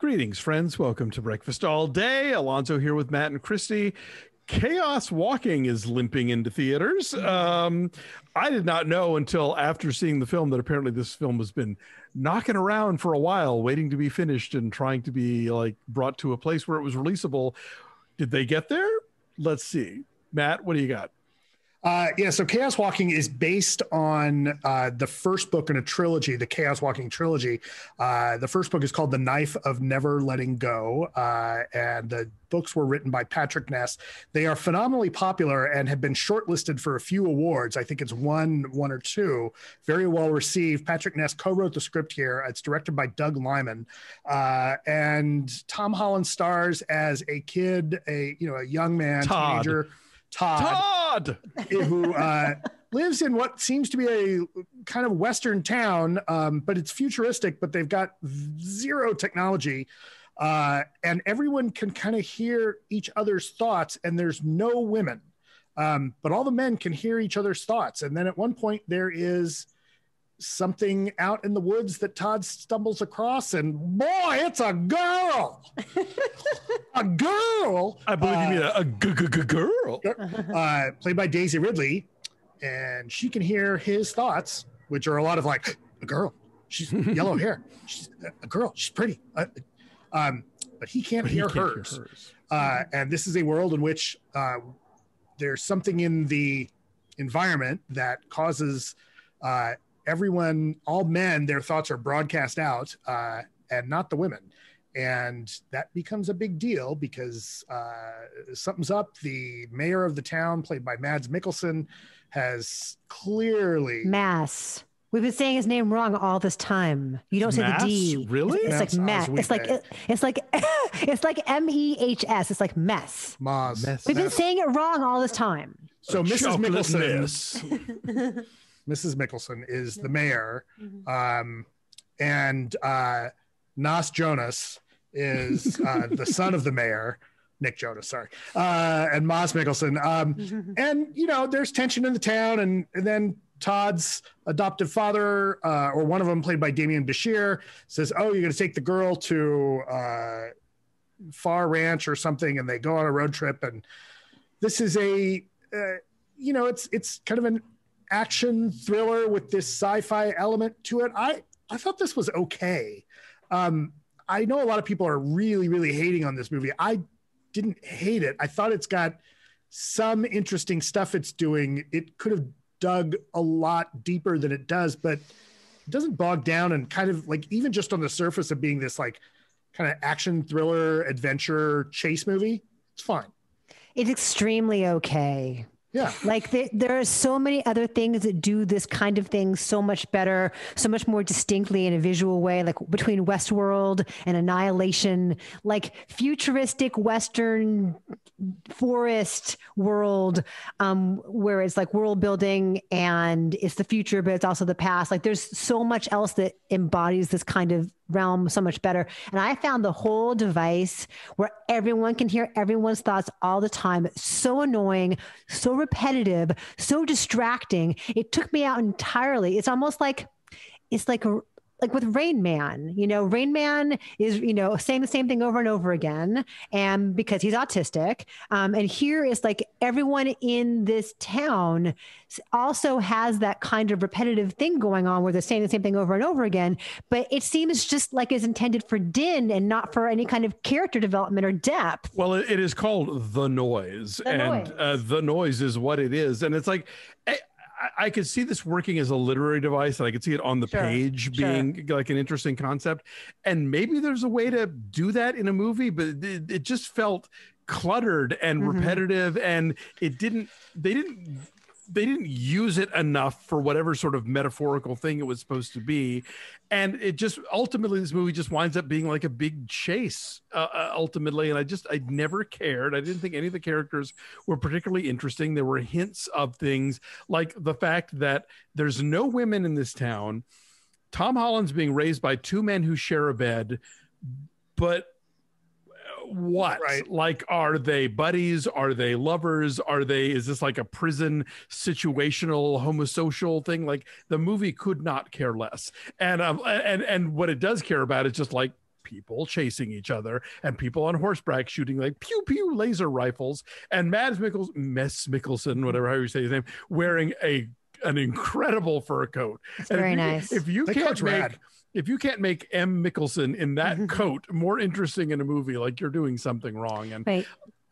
Greetings, friends. Welcome to Breakfast All Day. Alonzo here with Matt and Christy. Chaos Walking is limping into theaters. Um, I did not know until after seeing the film that apparently this film has been knocking around for a while, waiting to be finished and trying to be like brought to a place where it was releasable. Did they get there? Let's see. Matt, what do you got? Uh, yeah, so Chaos Walking is based on uh, the first book in a trilogy, the Chaos Walking trilogy. Uh, the first book is called The Knife of Never Letting Go, uh, and the books were written by Patrick Ness. They are phenomenally popular and have been shortlisted for a few awards. I think it's one, one or two. Very well received. Patrick Ness co-wrote the script here. It's directed by Doug Lyman, uh, and Tom Holland stars as a kid, a you know, a young man, Todd. teenager, Todd. Todd! God, who uh, lives in what seems to be a kind of Western town, um, but it's futuristic, but they've got zero technology. Uh, and everyone can kind of hear each other's thoughts, and there's no women. Um, but all the men can hear each other's thoughts. And then at one point, there is something out in the woods that Todd stumbles across, and boy, it's a girl. a girl. I believe you mean a, uh, a g- g- girl. Uh-huh. Uh, played by Daisy Ridley. And she can hear his thoughts, which are a lot of like, a girl. She's yellow hair. She's a girl. She's pretty. Uh, um, but he can't, but hear, can't hers. hear, hers. Uh, and this is a world in which uh, there's something in the environment that causes uh, everyone, all men, their thoughts are broadcast out uh, and not the women. And that becomes a big deal because uh, something's up. The mayor of the town, played by Mads Mikkelsen, has clearly. Mass. We've been saying his name wrong all this time. You don't say Mass? the D. Really? It's, it's like mess. Oh, it's like it, it's like it's like M E H S. It's like mess. Maz. We've been saying it wrong all this time. So Mrs. Mikkelsen. Mickelson Mrs. Mickelson is the mayor, mm-hmm. um, and uh, Nas Jonas is uh, the son of the mayor. Nick Jonas, sorry, uh, and Moss Mickelson, um, mm-hmm. and you know, there's tension in the town, and, and then Todd's adoptive father, uh, or one of them, played by Damian Bashir, says, "Oh, you're going to take the girl to uh, Far Ranch or something," and they go on a road trip. And this is a, uh, you know, it's it's kind of an action thriller with this sci-fi element to it. I I thought this was okay. Um, I know a lot of people are really really hating on this movie. I didn't hate it. I thought it's got some interesting stuff it's doing. It could have dug a lot deeper than it does, but it doesn't bog down and kind of like even just on the surface of being this like kind of action thriller adventure chase movie. It's fine. It's extremely okay. Yeah. Like they, there are so many other things that do this kind of thing so much better, so much more distinctly in a visual way, like between Westworld and Annihilation, like futuristic Western forest world um, where it's like world building and it's the future, but it's also the past. Like there's so much else that embodies this kind of realm so much better. And I found the whole device where everyone can hear everyone's thoughts all the time so annoying, so repetitive, so distracting. It took me out entirely. It's almost like it's like a like with Rain Man, you know, Rain Man is, you know, saying the same thing over and over again. And um, because he's autistic. Um, and here is like everyone in this town also has that kind of repetitive thing going on where they're saying the same thing over and over again. But it seems just like it's intended for din and not for any kind of character development or depth. Well, it is called The Noise. The and noise. Uh, The Noise is what it is. And it's like, eh, I, could see this working as a literary device, and I could see it on the sure, page being sure. like an interesting concept. And maybe there's a way to do that in a movie, but it, it just felt cluttered and mm-hmm. repetitive, and it didn't. They didn't they didn't use it enough for whatever sort of metaphorical thing it was supposed to be and it just ultimately this movie just winds up being like a big chase uh, uh, ultimately and i just i never cared i didn't think any of the characters were particularly interesting there were hints of things like the fact that there's no women in this town tom holland's being raised by two men who share a bed but what? Right. Like, are they buddies? Are they lovers? Are they, is this like a prison situational homosocial thing? Like, the movie could not care less. And, um, and, and what it does care about is just like, people chasing each other and people on horseback shooting like pew pew laser rifles and Mads Mikkelsen, Mess Mickelson, whatever how you say his name, wearing a an incredible fur coat. It's very if you, nice. If you can't make rad. if you can't make M. Mickelson in that mm-hmm. coat more interesting in a movie, like you're doing something wrong. And Wait.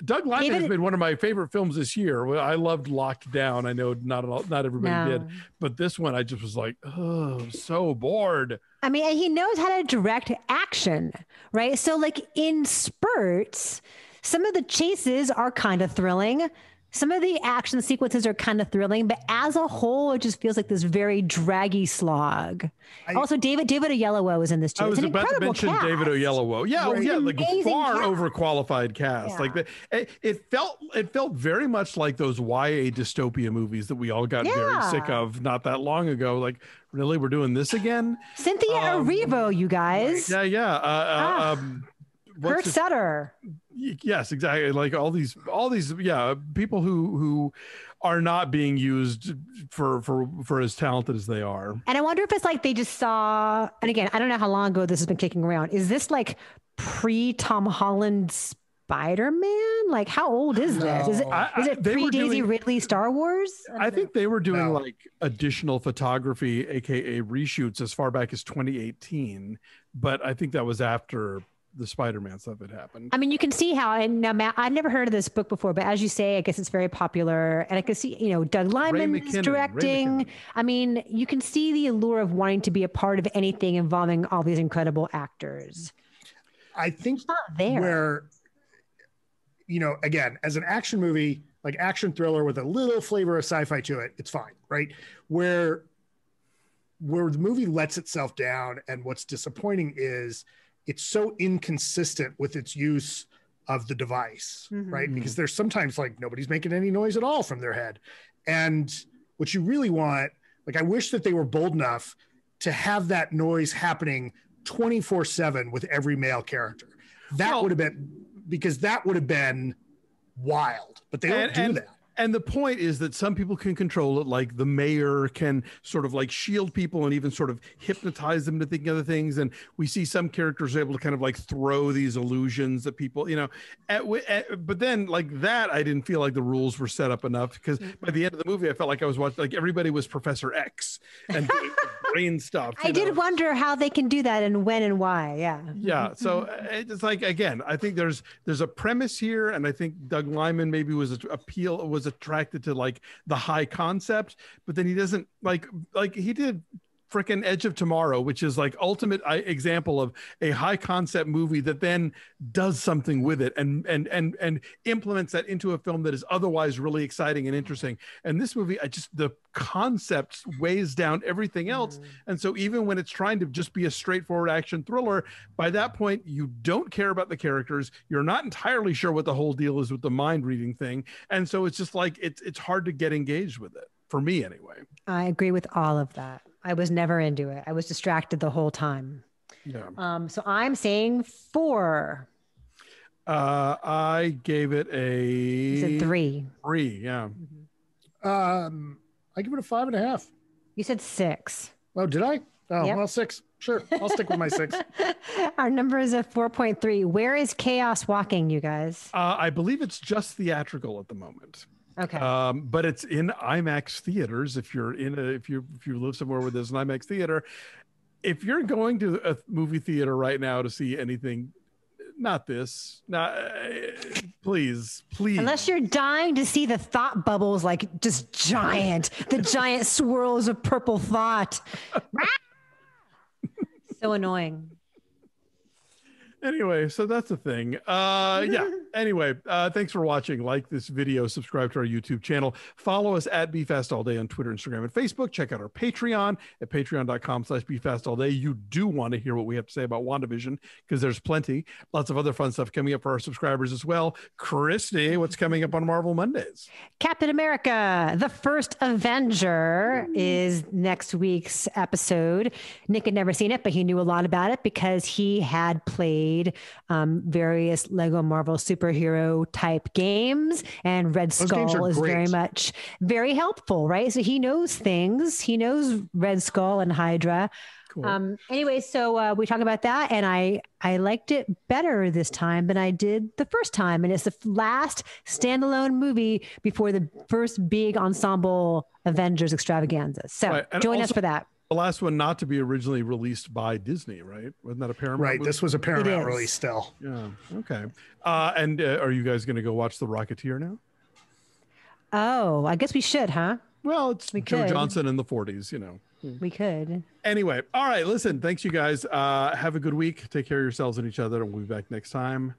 Doug Liman Even, has been one of my favorite films this year. I loved Locked Down. I know not all, not everybody no. did, but this one I just was like, oh, so bored. I mean, and he knows how to direct action, right? So like in spurts, some of the chases are kind of thrilling some of the action sequences are kind of thrilling, but as a whole, it just feels like this very draggy slog. I, also, David David Oyelowo was in this too. I was it's about to mention cast. David Oyelowo. Yeah, right. Oh, yeah, like far cast. overqualified cast. Yeah. Like the, it, it, felt it felt very much like those YA dystopia movies that we all got yeah. very sick of not that long ago. Like really, we're doing this again? Cynthia um, Erivo, you guys. Yeah, yeah. Uh, uh ah. uh, um, Kurt Sutter. Yes, exactly. Like all these, all these, yeah, people who who are not being used for for for as talented as they are. And I wonder if it's like they just saw. And again, I don't know how long ago this has been kicking around. Is this like pre Tom Holland Spider Man? Like how old is no. this? Is it I, is it pre Daisy Ridley Star Wars? I, I think they were doing no. like additional photography, aka reshoots, as far back as 2018. But I think that was after the Spider-Man stuff had happened. I mean, you can see how, and now i have never heard of this book before, but as you say, I guess it's very popular, and I can see, you know, Doug Lyman is directing. I mean, you can see the allure of wanting to be a part of anything involving all these incredible actors. I think it's not there. where, you know, again, as an action movie, like action thriller with a little flavor of sci-fi to it, it's fine, right? Where where the movie lets itself down, and what's disappointing is it's so inconsistent with its use of the device, mm-hmm. right? Because mm-hmm. there's sometimes like nobody's making any noise at all from their head. And what you really want, like, I wish that they were bold enough to have that noise happening 24 7 with every male character. That well, would have been because that would have been wild, but they don't do and, that and the point is that some people can control it like the mayor can sort of like shield people and even sort of hypnotize them to thinking other things and we see some characters able to kind of like throw these illusions that people you know at, at, but then like that i didn't feel like the rules were set up enough because mm. by the end of the movie i felt like i was watching like everybody was professor x and brain stuff. I did wonder how they can do that and when and why. Yeah. Yeah. Mm-hmm, so mm-hmm. Uh, it's like again, I think there's there's a premise here, and I think Doug Lyman maybe was appeal was attracted to like the high concept, but then he doesn't like like he did freaking Edge of Tomorrow, which is like ultimate uh, example of a high concept movie that then does something with it and and and and implements that into a film that is otherwise really exciting and interesting. And this movie, I just the concept weighs down everything else. Mm. And so even when it's trying to just be a straightforward action thriller, by that point you don't care about the characters. You're not entirely sure what the whole deal is with the mind reading thing. And so it's just like it's it's hard to get engaged with it for me anyway. I agree with all of that. I was never into it. I was distracted the whole time. Yeah. Um, so I'm saying four. Uh, I gave it a three. Three, yeah. Mm-hmm. Um, I give it a five and a half. You said six. Oh, did I? Oh, yep. well, six. Sure, I'll stick with my six. Our number is a four point three. Where is chaos walking, you guys? Uh, I believe it's just theatrical at the moment. Okay. Um, but it's in IMAX theaters. If you're in a, if you if you live somewhere where there's an IMAX theater, if you're going to a movie theater right now to see anything, not this, not please, uh, please. Unless you're dying to see the thought bubbles, like just giant, the giant swirls of purple thought. so annoying anyway, so that's the thing. Uh, yeah. Anyway, uh, thanks for watching. Like this video, subscribe to our YouTube channel, follow us at BFast All Day on Twitter, Instagram, and Facebook. Check out our Patreon at patreon.com slash BFast All Day. You do want to hear what we have to say about WandaVision because there's plenty. Lots of other fun stuff coming up for our subscribers as well. Christy, what's coming up on Marvel Mondays? Captain America, the first Avenger is next week's episode. Nick had never seen it, but he knew a lot about it because he had played made um, various Lego Marvel superhero type games, and Red Those Skull is great. very much very helpful, right? So he knows things. He knows Red Skull and Hydra. Cool. Um, anyway, so uh, we talk about that, and I I liked it better this time than I did the first time, and it's the last standalone movie before the first big ensemble Avengers extravaganza. So right. join also, us for that the last one not to be originally released by Disney, right? Wasn't that a Paramount? Right. Movie? This was a Paramount release still. Yeah. Okay. Uh, and uh, are you guys going to go watch The Rocketeer now? Oh, I guess we should, huh? Well, it's we Joe Johnson in the 40s, you know. Hmm. We could. Anyway, all right. Listen, thanks, you guys. Uh, have a good week. Take care of yourselves and each other. and We'll be back next time.